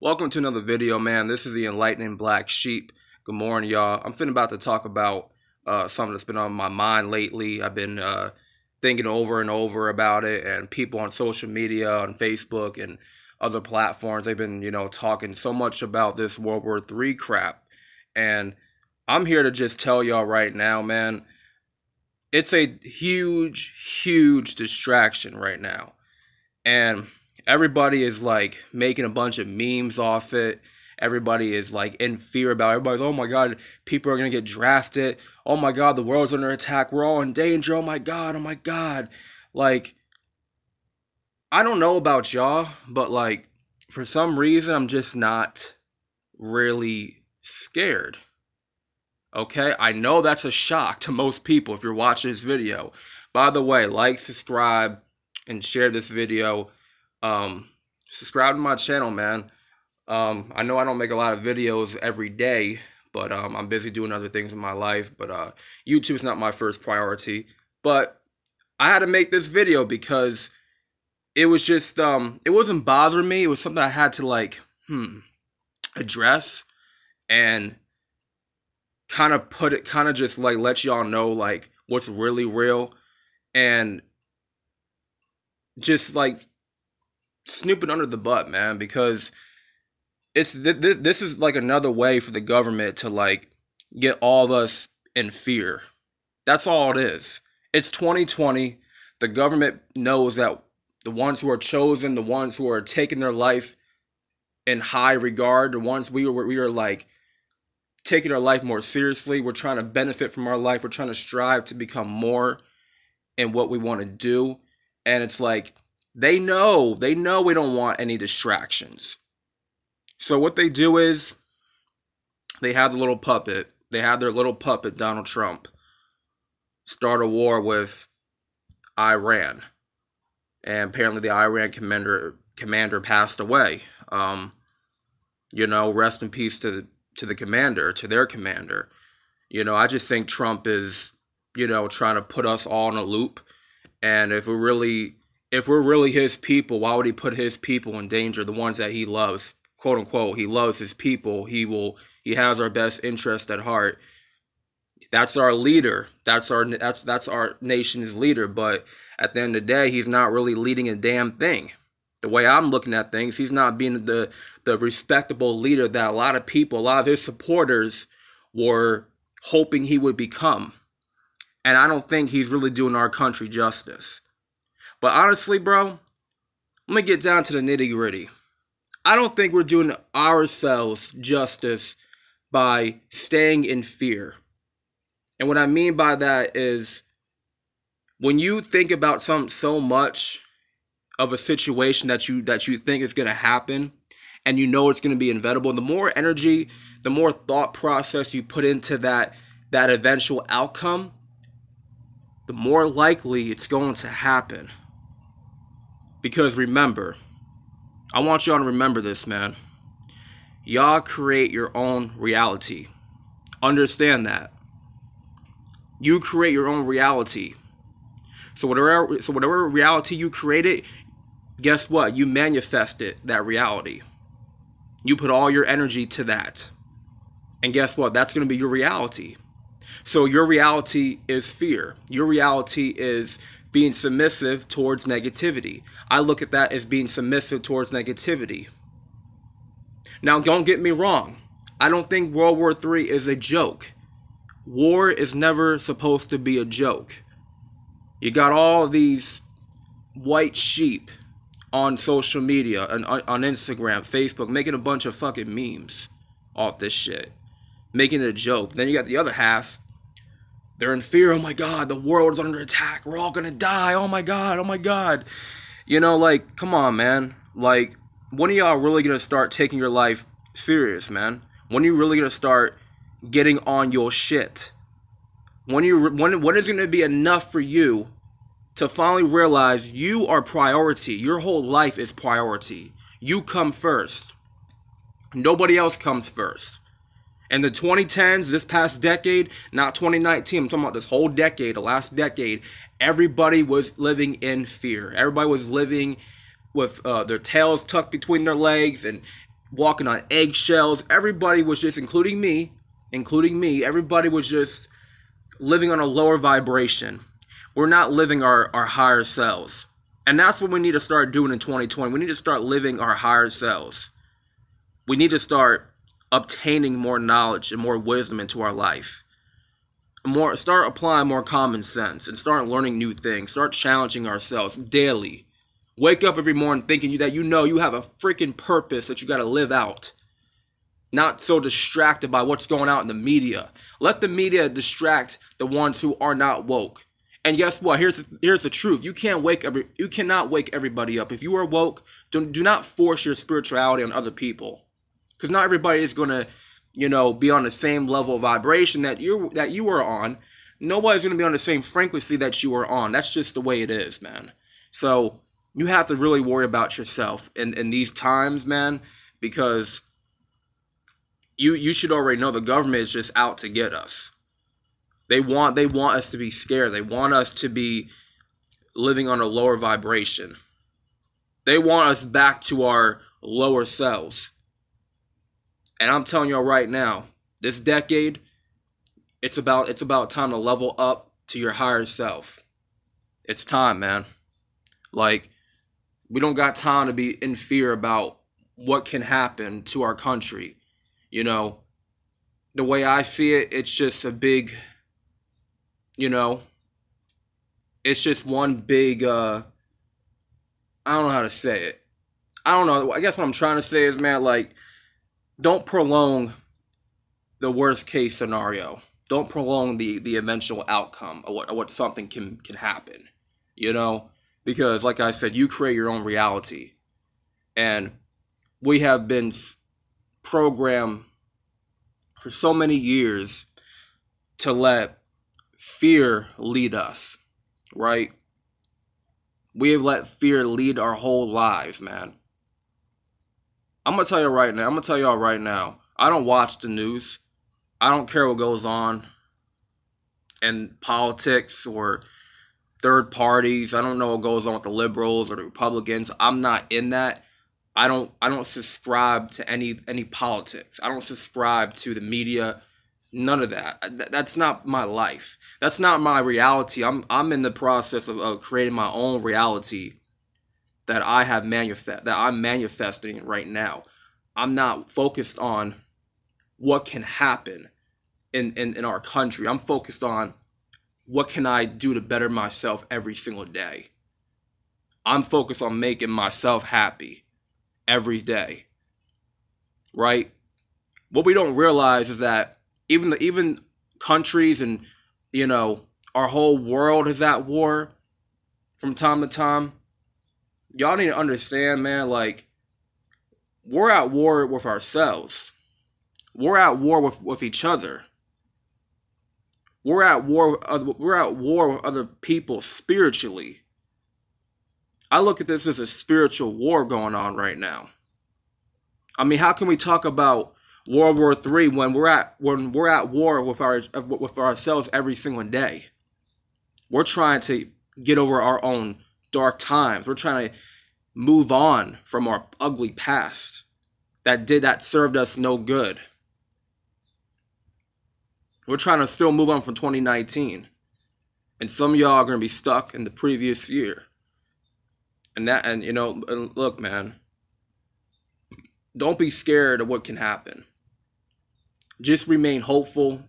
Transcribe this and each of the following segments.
Welcome to another video, man. This is the Enlightening Black Sheep. Good morning, y'all. I'm finna about to talk about uh, something that's been on my mind lately. I've been uh, thinking over and over about it, and people on social media, on Facebook, and other platforms, they've been, you know, talking so much about this World War III crap. And I'm here to just tell y'all right now, man, it's a huge, huge distraction right now. And everybody is like making a bunch of memes off it. Everybody is like in fear about it. everybody's oh my god, people are gonna get drafted. Oh my god, the world's under attack. We're all in danger. Oh my god, oh my god. Like I don't know about y'all, but like for some reason I'm just not really scared. Okay? I know that's a shock to most people if you're watching this video. By the way, like, subscribe, and share this video. Um, subscribe to my channel, man. Um, I know I don't make a lot of videos every day, but um, I'm busy doing other things in my life. But uh, is not my first priority. But I had to make this video because it was just um, it wasn't bothering me. It was something I had to like hmm, address and kind of put it, kind of just like let y'all know like what's really real and just like snooping under the butt, man, because it's th- th- this is like another way for the government to like get all of us in fear. That's all it is. It's 2020. The government knows that the ones who are chosen, the ones who are taking their life in high regard, the ones we were we are like taking our life more seriously. We're trying to benefit from our life. We're trying to strive to become more in what we want to do. And it's like they know, they know we don't want any distractions. So what they do is they have the little puppet, they have their little puppet, Donald Trump, start a war with Iran. And apparently the Iran commander commander passed away. Um, you know, rest in peace to to the commander, to their commander. You know, I just think Trump is, you know, trying to put us all in a loop. And if we really if we're really his people, why would he put his people in danger, the ones that he loves? Quote unquote, he loves his people. He will he has our best interest at heart. That's our leader. That's our that's that's our nation's leader, but at the end of the day, he's not really leading a damn thing. The way I'm looking at things, he's not being the the respectable leader that a lot of people, a lot of his supporters were hoping he would become. And I don't think he's really doing our country justice. But honestly, bro, let me get down to the nitty gritty. I don't think we're doing ourselves justice by staying in fear. And what I mean by that is when you think about something so much of a situation that you that you think is going to happen and you know it's going to be inevitable, the more energy, the more thought process you put into that that eventual outcome, the more likely it's going to happen. Because remember, I want y'all to remember this, man. Y'all create your own reality. Understand that. You create your own reality. So whatever so whatever reality you created, guess what? You manifested that reality. You put all your energy to that. And guess what? That's going to be your reality. So your reality is fear. Your reality is being submissive towards negativity. I look at that as being submissive towards negativity. Now, don't get me wrong. I don't think World War III is a joke. War is never supposed to be a joke. You got all these white sheep on social media, and on Instagram, Facebook, making a bunch of fucking memes off this shit, making it a joke. Then you got the other half they're in fear. Oh my God, the world is under attack. We're all gonna die. Oh my God, oh my God. You know, like, come on, man. Like, when are y'all really gonna start taking your life serious, man? When are you really gonna start getting on your shit? When you when when is gonna be enough for you to finally realize you are priority. Your whole life is priority. You come first. Nobody else comes first. And the 2010s, this past decade, not 2019, I'm talking about this whole decade, the last decade, everybody was living in fear. Everybody was living with uh, their tails tucked between their legs and walking on eggshells. Everybody was just, including me, including me, everybody was just living on a lower vibration. We're not living our, our higher selves. And that's what we need to start doing in 2020. We need to start living our higher selves. We need to start obtaining more knowledge and more wisdom into our life. More start applying more common sense and start learning new things. Start challenging ourselves daily. Wake up every morning thinking that you know you have a freaking purpose that you got to live out. Not so distracted by what's going out in the media. Let the media distract the ones who are not woke. And guess what? Here's here's the truth. You can't wake every you cannot wake everybody up. If you are woke, do, do not force your spirituality on other people because not everybody is gonna, you know, be on the same level of vibration that you that you are on. Nobody's gonna be on the same frequency that you are on. That's just the way it is, man. So you have to really worry about yourself in, in these times, man, because you you should already know the government is just out to get us. They want they want us to be scared. They want us to be living on a lower vibration. They want us back to our lower selves. And I'm telling y'all right now, this decade, it's about it's about time to level up to your higher self. It's time, man. Like we don't got time to be in fear about what can happen to our country. You know, the way I see it, it's just a big you know, it's just one big uh I don't know how to say it. I don't know. I guess what I'm trying to say is man like don't prolong the worst case scenario. Don't prolong the the eventual outcome of what, of what something can can happen. You know, because like I said, you create your own reality, and we have been programmed for so many years to let fear lead us, right? We have let fear lead our whole lives, man. I'm gonna tell you right now. I'm gonna tell y'all right now. I don't watch the news. I don't care what goes on in politics or third parties. I don't know what goes on with the liberals or the Republicans. I'm not in that. I don't I don't subscribe to any any politics. I don't subscribe to the media. None of that. That's not my life. That's not my reality. I'm I'm in the process of, of creating my own reality that I have manifest that I'm manifesting right now. I'm not focused on what can happen in, in, in our country. I'm focused on what can I do to better myself every single day. I'm focused on making myself happy every day. Right? What we don't realize is that even the, even countries and you know our whole world is at war from time to time y'all need to understand, man, like we're at war with ourselves. We're at war with, with each other. We're at war with other, we're at war with other people spiritually. I look at this as a spiritual war going on right now. I mean, how can we talk about World War III when we're at when we're at war with our with ourselves every single day? We're trying to get over our own dark times. We're trying to move on from our ugly past that did that served us no good. We're trying to still move on from 2019. And some of y'all are going to be stuck in the previous year. And that and you know, look, man, don't be scared of what can happen. Just remain hopeful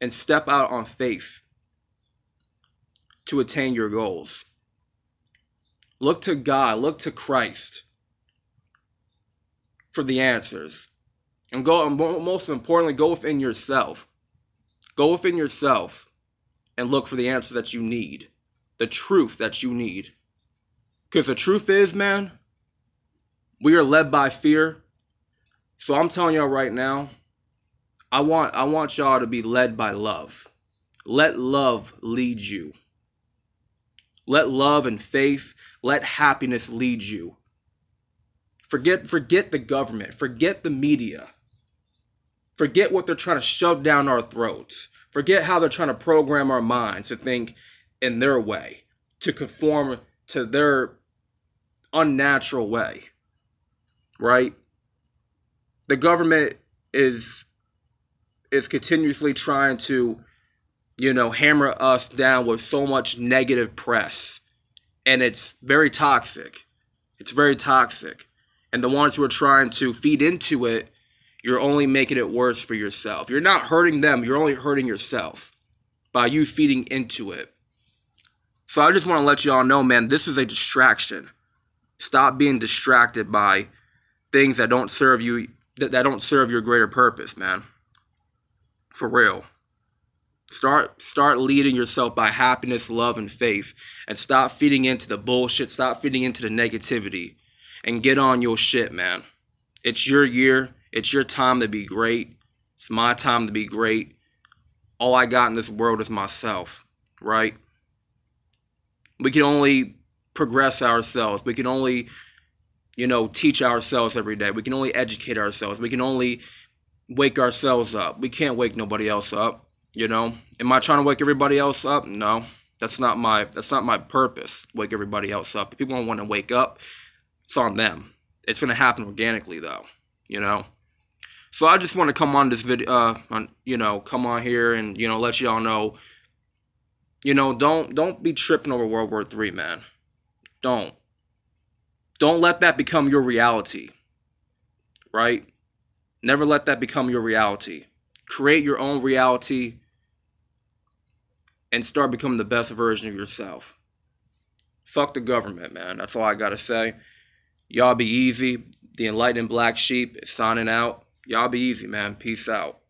and step out on faith to attain your goals. Look to God, look to Christ for the answers. And go and most importantly, go within yourself. Go within yourself and look for the answers that you need. The truth that you need. Cuz the truth is, man, we are led by fear. So I'm telling y'all right now, I want I want y'all to be led by love. Let love lead you. Let love and faith, let happiness lead you. Forget, forget the government, forget the media, forget what they're trying to shove down our throats, forget how they're trying to program our minds to think in their way, to conform to their unnatural way, right? The government is is continuously trying to you know, hammer us down with so much negative press. And it's very toxic. It's very toxic. And the ones who are trying to feed into it, you're only making it worse for yourself. You're not hurting them, you're only hurting yourself by you feeding into it. So I just want to let y'all know, man, this is a distraction. Stop being distracted by things that don't serve you that, that don't serve your greater purpose, man. For real. Start start leading yourself by happiness, love, and faith, and stop feeding into the bullshit. Stop feeding into the negativity, and get on your shit, man. It's your year. It's your time to be great. It's my time to be great. All I got in this world is myself, right? We can only progress ourselves. We can only, you know, teach ourselves every day. We can only educate ourselves. We can only wake ourselves up. We can't wake nobody else up. You know, am I trying to wake everybody else up? No, that's not my that's not my purpose. Wake everybody else up. If people don't want to wake up, it's on them. It's gonna happen organically though. You know. So I just want to come on this video, uh, on, you know, come on here and you know let y'all know. You know, don't don't be tripping over World War Three, man. Don't. Don't let that become your reality. Right? Never let that become your reality. Create your own reality and start becoming the best version of yourself. Fuck the government, man. That's all I gotta say. Y'all be easy. The enlightened black sheep is signing out. Y'all be easy, man. Peace out.